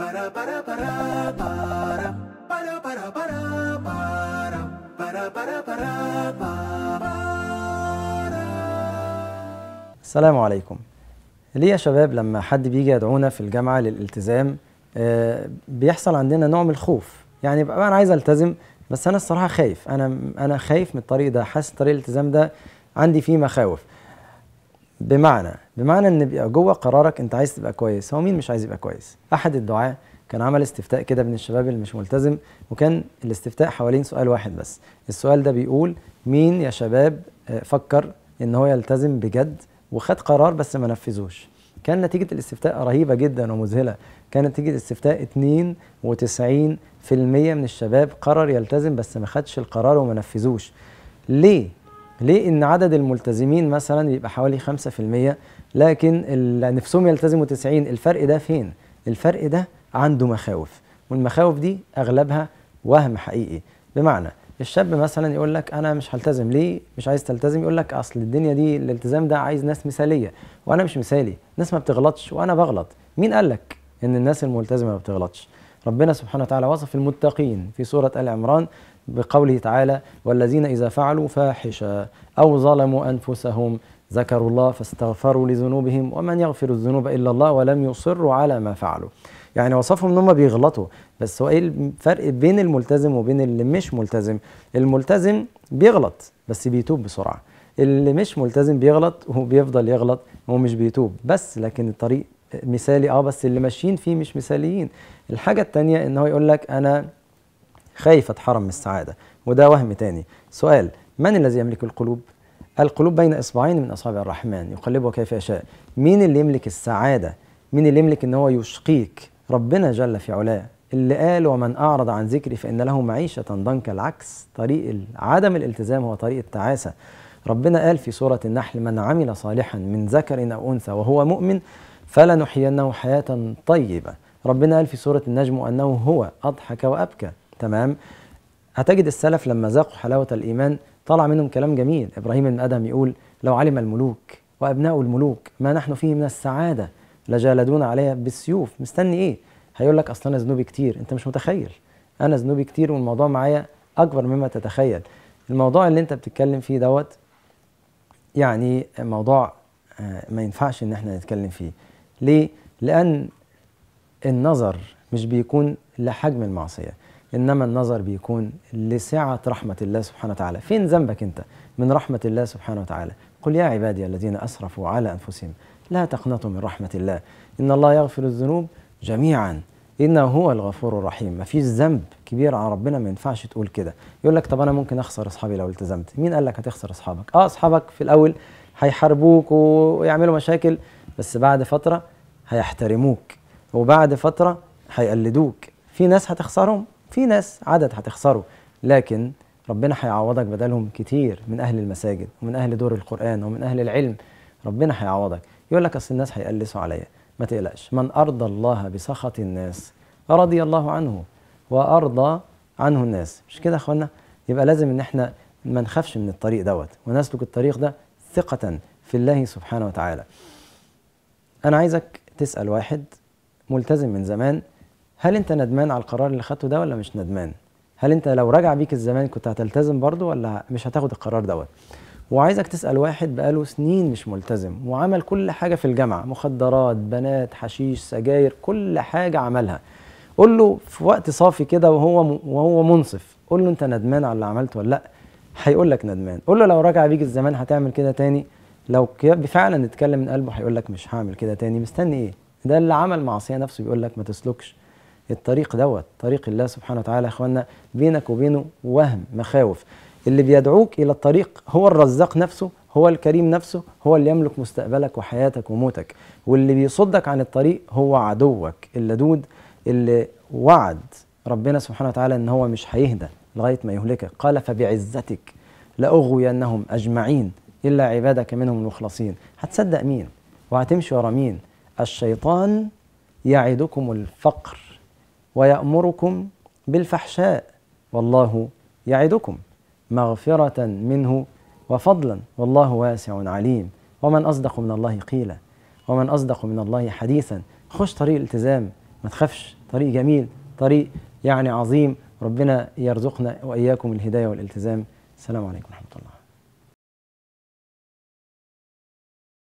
para para para para para para para para para para para para السلام عليكم ليه يا شباب لما حد بيجي يدعونا في الجامعه للالتزام آه، بيحصل عندنا نوع من الخوف يعني بقى انا عايز التزم بس انا الصراحه خايف انا انا خايف من الطريق ده حاسس طريق الالتزام ده عندي فيه مخاوف بمعنى بمعنى ان بيبقى جوه قرارك انت عايز تبقى كويس هو مين مش عايز يبقى كويس احد الدعاه كان عمل استفتاء كده بين الشباب اللي مش ملتزم وكان الاستفتاء حوالين سؤال واحد بس السؤال ده بيقول مين يا شباب آه، فكر ان هو يلتزم بجد وخد قرار بس ما نفذوش كان نتيجة الاستفتاء رهيبة جدا ومذهلة كانت نتيجة الاستفتاء 92% من الشباب قرر يلتزم بس ما خدش القرار وما نفذوش ليه ليه ان عدد الملتزمين مثلا يبقى حوالي 5% لكن اللي نفسهم يلتزموا 90 الفرق ده فين الفرق ده عنده مخاوف والمخاوف دي اغلبها وهم حقيقي بمعنى الشاب مثلا يقول لك انا مش هلتزم ليه مش عايز تلتزم يقول لك اصل الدنيا دي الالتزام ده عايز ناس مثاليه وانا مش مثالي ناس ما بتغلطش وانا بغلط مين قال لك ان الناس الملتزمه ما بتغلطش ربنا سبحانه وتعالى وصف المتقين في سورة آل عمران بقوله تعالى والذين إذا فعلوا فاحشة أو ظلموا أنفسهم ذكروا الله فاستغفروا لذنوبهم ومن يغفر الذنوب إلا الله ولم يصروا على ما فعلوا يعني وصفهم ان هم بيغلطوا بس هو ايه الفرق بين الملتزم وبين اللي مش ملتزم الملتزم بيغلط بس بيتوب بسرعه اللي مش ملتزم بيغلط وبيفضل يغلط ومش بيتوب بس لكن الطريق مثالي اه بس اللي ماشيين فيه مش مثاليين الحاجه الثانيه ان هو يقول لك انا خايف اتحرم من السعاده وده وهم تاني سؤال من الذي يملك القلوب القلوب بين اصبعين من اصابع الرحمن يقلبها كيف يشاء مين اللي يملك السعاده مين اللي يملك ان هو يشقيك ربنا جل في علاه اللي قال ومن اعرض عن ذكري فان له معيشه ضنكا العكس طريق عدم الالتزام هو طريق التعاسه ربنا قال في سوره النحل من عمل صالحا من ذكر او انثى وهو مؤمن فلنحيينه حياة طيبة ربنا قال في سورة النجم أنه هو أضحك وأبكى تمام هتجد السلف لما ذاقوا حلاوة الإيمان طلع منهم كلام جميل إبراهيم بن أدم يقول لو علم الملوك وأبناء الملوك ما نحن فيه من السعادة لجالدون عليها بالسيوف مستني إيه هيقول لك أصلا أنا ذنوبي كتير أنت مش متخيل أنا ذنوبي كتير والموضوع معايا أكبر مما تتخيل الموضوع اللي أنت بتتكلم فيه دوت يعني موضوع آه، ما ينفعش إن احنا نتكلم فيه ليه؟ لأن النظر مش بيكون لحجم المعصية إنما النظر بيكون لسعة رحمة الله سبحانه وتعالى فين ذنبك أنت من رحمة الله سبحانه وتعالى قل يا عبادي الذين أسرفوا على أنفسهم لا تقنطوا من رحمة الله إن الله يغفر الذنوب جميعا إنه هو الغفور الرحيم مفيش ذنب كبير على ربنا ما ينفعش تقول كده يقول لك طب أنا ممكن أخسر أصحابي لو التزمت مين قال لك هتخسر أصحابك آه أصحابك في الأول هيحاربوك ويعملوا مشاكل بس بعد فتره هيحترموك وبعد فتره هيقلدوك في ناس هتخسرهم في ناس عدد هتخسره لكن ربنا هيعوضك بدلهم كتير من اهل المساجد ومن اهل دور القران ومن اهل العلم ربنا هيعوضك يقول لك اصل الناس هيقلسوا عليا ما تقلقش من ارضى الله بسخط الناس رضي الله عنه وارضى عنه الناس مش كده يا اخوانا يبقى لازم ان احنا ما نخافش من الطريق دوت ونسلك الطريق ده ثقة في الله سبحانه وتعالى أنا عايزك تسأل واحد ملتزم من زمان هل أنت ندمان على القرار اللي خدته ده ولا مش ندمان؟ هل أنت لو رجع بيك الزمان كنت هتلتزم برضه ولا مش هتاخد القرار دوت؟ وعايزك تسأل واحد بقاله سنين مش ملتزم وعمل كل حاجة في الجامعة مخدرات بنات حشيش سجاير كل حاجة عملها قول له في وقت صافي كده وهو وهو منصف قول له أنت ندمان على اللي عملته ولا لأ هيقول لك ندمان قول له لو رجع بيك الزمان هتعمل كده تاني لو فعلا اتكلم من قلبه هيقول لك مش هعمل كده تاني مستني ايه ده اللي عمل معصيه نفسه بيقول لك ما تسلكش الطريق دوت طريق الله سبحانه وتعالى يا اخوانا بينك وبينه وهم مخاوف اللي بيدعوك الى الطريق هو الرزاق نفسه هو الكريم نفسه هو اللي يملك مستقبلك وحياتك وموتك واللي بيصدك عن الطريق هو عدوك اللدود اللي وعد ربنا سبحانه وتعالى ان هو مش هيهدى لغايه ما يهلكك قال فبعزتك لاغوينهم اجمعين الا عبادك منهم المخلصين هتصدق مين وهتمشي ورا مين الشيطان يعدكم الفقر ويامركم بالفحشاء والله يعدكم مغفره منه وفضلا والله واسع عليم ومن اصدق من الله قيلا ومن اصدق من الله حديثا خش طريق التزام ما تخافش طريق جميل طريق يعني عظيم ربنا يرزقنا وإياكم الهداية والالتزام السلام عليكم ورحمة الله